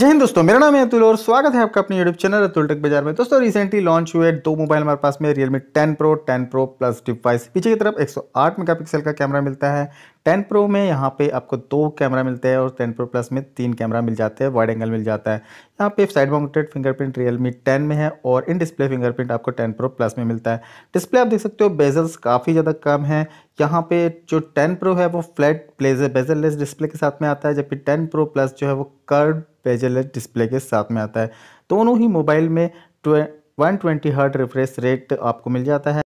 जय हिंद दोस्तों मेरा नाम है अतुल और स्वागत है आपका अपने यूट्यूब चैनल अतुल टेक बाजार में दोस्तों रिसेंटली लॉन्च हुए दो मोबाइल हमारे पास में Realme 10 pro 10 pro plus device पीछे की तरफ 108 मेगापिक्सल का कैमरा मिलता है टेन प्रो में यहाँ पे आपको दो कैमरा मिलते हैं और टेन प्रो प्लस में तीन कैमरा मिल जाते हैं वाइड एंगल मिल जाता है यहाँ पे side mounted fingerprint Realme ten में है और इन डिस्प्ले फिंगरप्रिंट आपको टेन प्रो प्लस में मिलता है डिस्प्ले आप देख सकते हो बेजल्स काफ़ी ज़्यादा कम है यहाँ पे जो टेन प्रो है वो फ्लैट ब्लेजर बेजरलेस डिस्प्ले के साथ में आता है जबकि टेन प्रो प्लस जो है वो कर्ड बेजरलेस डिस्प्ले के साथ में आता है दोनों ही मोबाइल में one twenty hertz refresh rate आपको मिल जाता है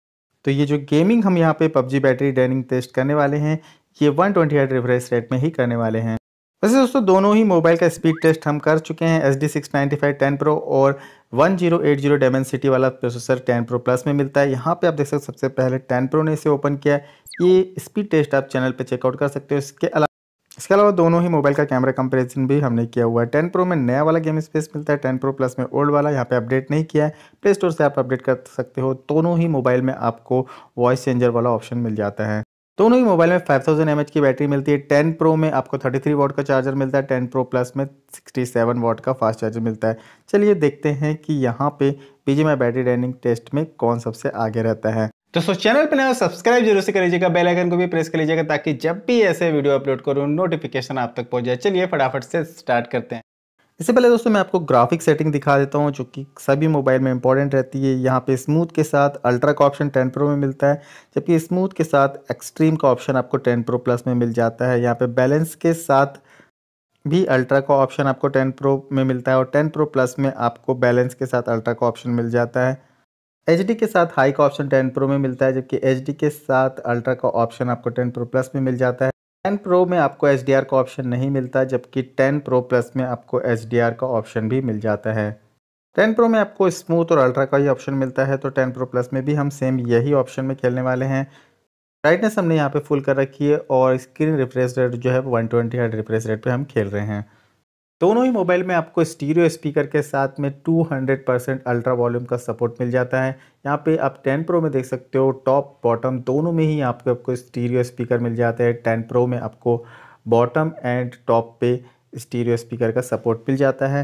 तो ये जो गेमिंग हम यहाँ पे पबजी बैटरी डाइनिंग टेस्ट करने वाले हैं ये 120 ट्वेंटी रिफ्रेश रेट में ही करने वाले हैं वैसे दोस्तों दोनों ही मोबाइल का स्पीड टेस्ट हम कर चुके हैं S D six ninety five ten pro और one zero eight zero Dimensity वाला प्रोसेसर टेन प्रो प्लस में मिलता है यहाँ पे आप देख सकते सबसे पहले टेन प्रो ने इसे ओपन किया ये स्पीड टेस्ट आप चैनल पे चेकआउट कर सकते हो इसके अलावा इसके अलावा दोनों ही मोबाइल का कैमरा कंपेरिजन भी हमने किया हुआ है टेन प्रो में नया वाला गेम स्पेस मिलता है टेन प्रो प्लस में ओल्ड वाला यहाँ पे अपडेट नहीं किया है प्ले स्टोर से आप अपडेट कर सकते हो दोनों ही मोबाइल में आपको वॉइस चेंजर वाला ऑप्शन मिल जाता है दोनों तो ही मोबाइल में 5000 थाउजेंड की बैटरी मिलती है 10 प्रो में आपको 33 थ्री वॉट का चार्जर मिलता है 10 प्रो प्लस में 67 वॉट का फास्ट चार्जर मिलता है चलिए देखते हैं कि यहाँ पे बीजेमा बैटरी ड्राइनिंग टेस्ट में कौन सबसे आगे रहता है दोस्तों चैनल पर नया सब्सक्राइब जरूर से कर लीजिएगा बेल आइकन को भी प्रेस कर लीजिएगा ताकि जब भी ऐसे वीडियो अपलोड करूँ नोटिफिकेशन आप तक पहुंच जाए चलिए फटाफट से स्टार्ट करते हैं इससे पहले दोस्तों मैं आपको ग्राफिक सेटिंग दिखा देता हूँ जो कि सभी मोबाइल में इंपॉर्टेंट रहती है यहाँ पे स्मूथ के साथ अल्ट्रा का ऑप्शन टेन प्रो में मिलता है जबकि स्मूथ के साथ एक्सट्रीम का ऑप्शन आपको टेन प्रो प्लस में मिल जाता है यहाँ पे बैलेंस के साथ भी अल्ट्रा का ऑप्शन आपको टेन प्रो में मिलता है और टेन प्रो प्लस में आपको बैलेंस के साथ अल्ट्रा का ऑप्शन मिल जाता है एच के साथ हाई का ऑप्शन टेन प्रो में मिलता है जबकि एच के साथ अल्ट्रा का ऑप्शन आपको टेन प्रो प्लस में मिल जाता है टेन प्रो में आपको एच का ऑप्शन नहीं मिलता जबकि टेन प्रो प्लस में आपको एच का ऑप्शन भी मिल जाता है टेन प्रो में आपको स्मूथ और अल्ट्रा का ही ऑप्शन मिलता है तो टेन प्रो प्लस में भी हम सेम यही ऑप्शन में खेलने वाले हैं ब्राइटनेस हमने यहाँ पे फुल कर रखी है और स्क्रीन रिफ्रेश रेट जो है one twenty hertz refresh rate पे हम खेल रहे हैं दोनों ही मोबाइल में आपको स्टीरियो स्पीकर के साथ में 200 परसेंट अल्ट्रा वॉल्यूम का सपोर्ट मिल जाता है यहाँ पे आप 10 प्रो में देख सकते हो टॉप बॉटम दोनों में ही आपको आपको स्टीरियो स्पीकर मिल जाता है 10 प्रो में आपको बॉटम एंड टॉप पे स्टीरियो स्पीकर का सपोर्ट मिल जाता है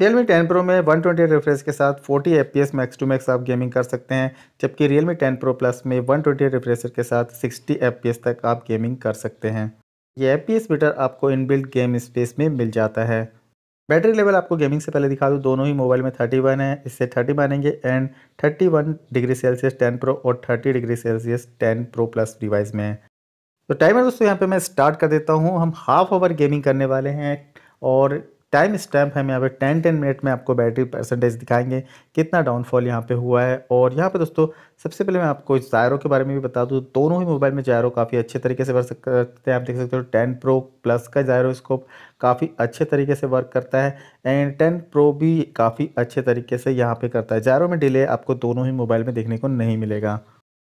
रियलमी 10 प्रो में 120 ट्वेंटी रिफ्रेश के साथ 40 F P max to max आप गेमिंग कर सकते हैं जबकि रियलमी 10 प्रो प्लस में 120 ट्वेंटी रिफ्रेशर के साथ 60 एफ तक आप गेमिंग कर सकते हैं ये एफ बीटर आपको इनबिल्ट गेम स्पेस में मिल जाता है बैटरी लेवल आपको गेमिंग से पहले दिखा दूँ दोनों ही मोबाइल में थर्टी वन है इससे थर्टी बनेंगे and thirty one degree Celsius ten pro और thirty degree Celsius ten pro plus device में तो टाइमर दोस्तों यहाँ पे मैं स्टार्ट कर देता हूँ हम हाफ आवर गेमिंग करने वाले हैं और टाइम स्टैम्प हम यहाँ पे टेन टेन मिनट में आपको बैटरी परसेंटेज दिखाएंगे कितना डाउनफॉल यहाँ पे हुआ है और यहाँ पे दोस्तों सबसे पहले मैं आपको जायरो के बारे में भी बता दूँ दोनों ही मोबाइल में जायरो काफ़ी अच्छे तरीके से वर्क करते हैं आप देख सकते हो टेन प्रो प्लस का जायरो स्कोप काफ़ी अच्छे तरीके से वर्क करता है एंड टेन प्रो भी काफ़ी अच्छे तरीके से यहाँ पर करता है जायरो में डिले आपको दोनों ही मोबाइल में देखने को नहीं मिलेगा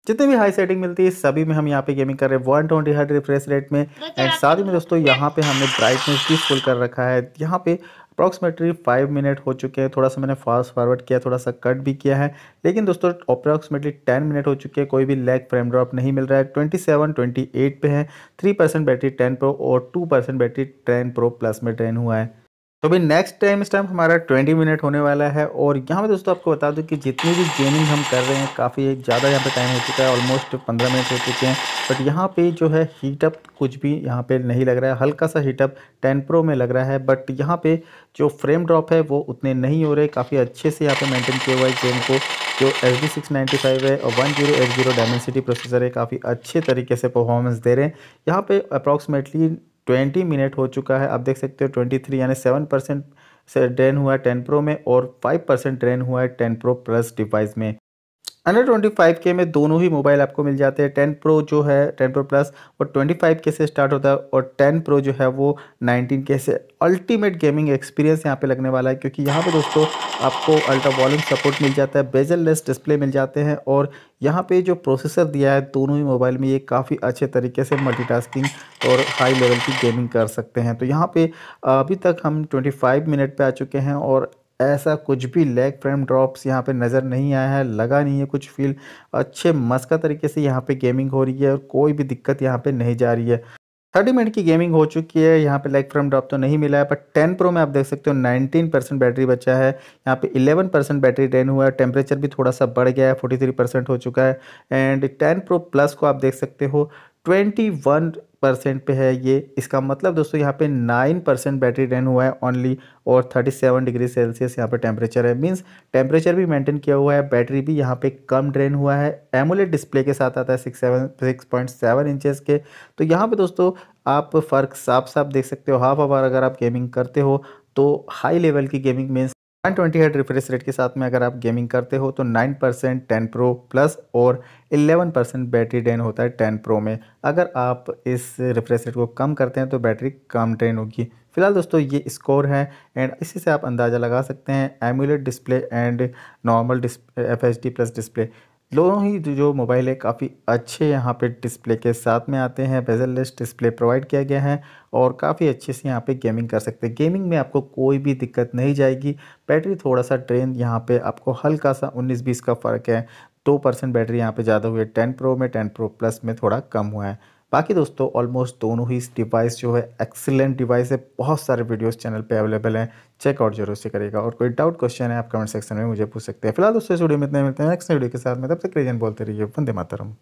जितने भी हाई सेटिंग मिलती है सभी में हम यहाँ पे गेमिंग कर रहे हैं one twenty hertz refresh rate में एंड तो साथ ही में दोस्तों यहाँ पे हमने ब्राइटनेस भी फुल कर रखा है यहाँ पे अप्रॉक्सीमेटली फाइव मिनट हो चुके हैं थोड़ा सा मैंने फास्ट फॉरवर्ड किया थोड़ा सा कट भी किया है लेकिन दोस्तों अप्रॉक्सीमेटली टेन मिनट हो चुके हैं कोई भी लैग फ्रेम ड्रॉप नहीं मिल रहा है ट्वेंटी सेवन ट्वेंटी एट पे है three percent battery ten pro और two percent battery ten pro plus में ट्रेन हुआ है तो अभी नेक्स्ट टाइम इस टाइम हमारा 20 मिनट होने वाला है और यहाँ पे दोस्तों आपको बता दूँ कि जितनी भी गेमिंग हम कर रहे हैं काफ़ी ज़्यादा यहाँ पे टाइम हो चुका है ऑलमोस्ट 15 मिनट हो चुके हैं बट यहाँ पे जो है हीटअप कुछ भी यहाँ पे नहीं लग रहा है हल्का सा हीटअप 10 प्रो में लग रहा है बट यहाँ पर जो फ्रेम ड्रॉप है वो उतने नहीं हो रहे काफ़ी अच्छे से यहाँ पर मेनटेन किया हुआ है गेम को जो S D six ninety five है और one zero eight zero Dimensity processor है काफ़ी अच्छे तरीके से परफॉर्मेंस दे रहे हैं यहाँ पे अप्रॉक्सीमेटली ट्वेंटी मिनट हो चुका है आप देख सकते हो ट्वेंटी थ्री यानी सेवन परसेंट से ड्रेन हुआ है टेन प्रो में और फाइव परसेंट ड्रेन हुआ है टेन प्रो प्लस डिवाइस में अंडर ट्वेंटी फाइव के में दोनों ही मोबाइल आपको मिल जाते हैं टेन प्रो जो है टेन प्रो प्लस वो ट्वेंटी फाइव के से स्टार्ट होता है और टेन प्रो जो है वो नाइनटीन के से अल्टीमेट गेमिंग एक्सपीरियंस यहाँ पे लगने वाला है क्योंकि यहाँ पे दोस्तों आपको अल्ट्रा वॉल्यूम सपोर्ट मिल जाता है बेजल लेस डिस्प्ले मिल जाते हैं और यहाँ पे जो प्रोसेसर दिया है दोनों ही मोबाइल में ये काफ़ी अच्छे तरीके से मल्टीटास्किंग और हाई लेवल की गेमिंग कर सकते हैं तो यहाँ पे अभी तक हम 25 मिनट पे आ चुके हैं और ऐसा कुछ भी लेग फ्रेम ड्रॉप्स यहाँ पे नज़र नहीं आया है लगा नहीं है कुछ फील अच्छे मस्का तरीके से यहाँ पे गेमिंग हो रही है और कोई भी दिक्कत यहाँ पे नहीं जा रही है थर्टी मिनट की गेमिंग हो चुकी है यहाँ पे लाइक फ्रेम ड्रॉप तो नहीं मिला है बट टेन प्रो में आप देख सकते हो नाइनटीन परसेंट बैटरी बचा है यहाँ पे इलेवन परसेंट बैटरी ड्रेन हुआ है टेम्परेचर भी थोड़ा सा बढ़ गया है फोर्टी थ्री परसेंट हो चुका है एंड टेन प्रो प्लस को आप देख सकते हो ट्वेंटी वन परसेंट पे है ये इसका मतलब दोस्तों यहाँ पे नाइन परसेंट बैटरी ड्रेन हुआ है ओनली और थर्टी सेवन डिग्री सेल्सियस यहाँ पे टेम्परेचर है मींस टेम्परेचर भी मेंटेन किया हुआ है बैटरी भी यहाँ पे कम ड्रेन हुआ है एमोलेट डिस्प्ले के साथ आता है six seven six point seven inches के तो यहाँ पे दोस्तों आप फ़र्क साफ साफ देख सकते हो हाफ आवर अगर आप गेमिंग करते हो तो हाई लेवल की गेमिंग मीन्स वन ट्वेंटी हेड रिफ्रेश रेट के साथ में अगर आप गेमिंग करते हो तो nine percent ten pro plus और एलेवन परसेंट बैटरी ड्रेन होता है टेन प्रो में अगर आप इस रिफ्रेश रेट को कम करते हैं तो बैटरी कम ड्रेन होगी फिलहाल दोस्तों ये स्कोर है एंड इसी से आप अंदाज़ा लगा सकते हैं AMOLED display and normal display F plus display दोनों ही जो मोबाइल है काफ़ी अच्छे यहाँ पे डिस्प्ले के साथ में आते हैं बेजरलेस डिस्प्ले प्रोवाइड किया गया है और काफ़ी अच्छे से यहाँ पे गेमिंग कर सकते हैं गेमिंग में आपको कोई भी दिक्कत नहीं जाएगी बैटरी थोड़ा सा ट्रेन यहाँ पे आपको हल्का सा 19-20 का फ़र्क है दो परसेंट बैटरी यहाँ पर ज़्यादा हुई है टेन प्रो में टेन प्रो प्लस में थोड़ा कम हुआ है बाकी दोस्तों ऑलमोस्ट दोनों ही डिवाइस जो है एक्सीलेंट डिवाइस है बहुत सारे वीडियोस चैनल पे अवेलेबल हैं चेकआउट जरूर से करेगा और कोई डाउट क्वेश्चन है आप कमेंट सेक्शन में मुझे पूछ सकते हैं फिलहाल दोस्तों इस वीडियो में इतने मिलते हैं नेक्स्ट वीडियो के साथ में तब तक रीजन बोलते रहिए वंदे मातरम